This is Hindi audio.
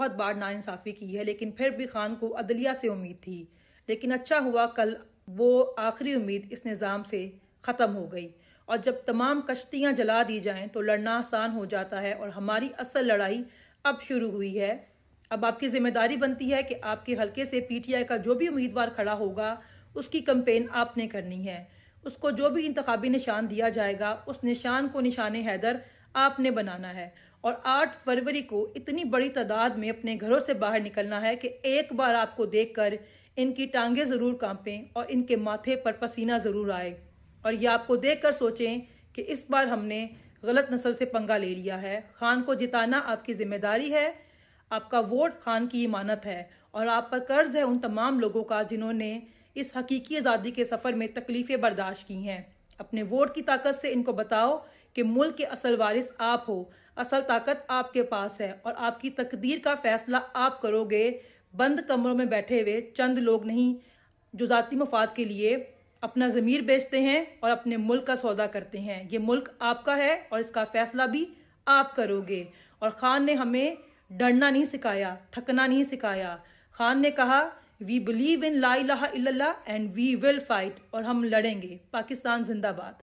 बहुत बार नाइंसाफ़ी की है लेकिन फिर भी खान को अदलिया से उम्मीद थी लेकिन अच्छा हुआ कल वो आखिरी उम्मीद इस निज़ाम से ख़त्म हो गई और जब तमाम कश्तियाँ जला दी जाएं तो लड़ना आसान हो जाता है और हमारी असल लड़ाई अब शुरू हुई है अब आपकी जिम्मेदारी बनती है कि आपके हलके से पीटीआई का जो भी उम्मीदवार खड़ा होगा उसकी कंपेन आपने करनी है उसको जो भी इंतबी निशान दिया जाएगा उस निशान को निशान हैदर आपने बनाना है और 8 फरवरी को इतनी बड़ी तादाद में अपने घरों से बाहर निकलना है कि एक बार आपको देखकर इनकी टांगे ज़रूर कांपें और इनके माथे पर पसीना ज़रूर आए और ये आपको देखकर सोचें कि इस बार हमने गलत नस्ल से पंगा ले लिया है खान को जिताना आपकी जिम्मेदारी है आपका वोट खान की इमानत है और आप पर कर्ज है उन तमाम लोगों का जिन्होंने इस हकीकी आज़ादी के सफ़र में तकलीफ़ें बर्दाश्त की हैं अपने वोट की ताकत से इनको बताओ कि मुल्क के असल वारिस आप हो असल ताकत आपके पास है और आपकी तकदीर का फैसला आप करोगे बंद कमरों में बैठे हुए चंद लोग नहीं जो जाति मफाद के लिए अपना ज़मीर बेचते हैं और अपने मुल्क का सौदा करते हैं ये मुल्क आपका है और इसका फैसला भी आप करोगे और ख़ान ने हमें डरना नहीं सिखाया थकना नहीं सिखाया खान ने कहा वी बिलीव इन ला लाला एंड वी विल फाइट और हम लड़ेंगे पाकिस्तान जिंदाबाद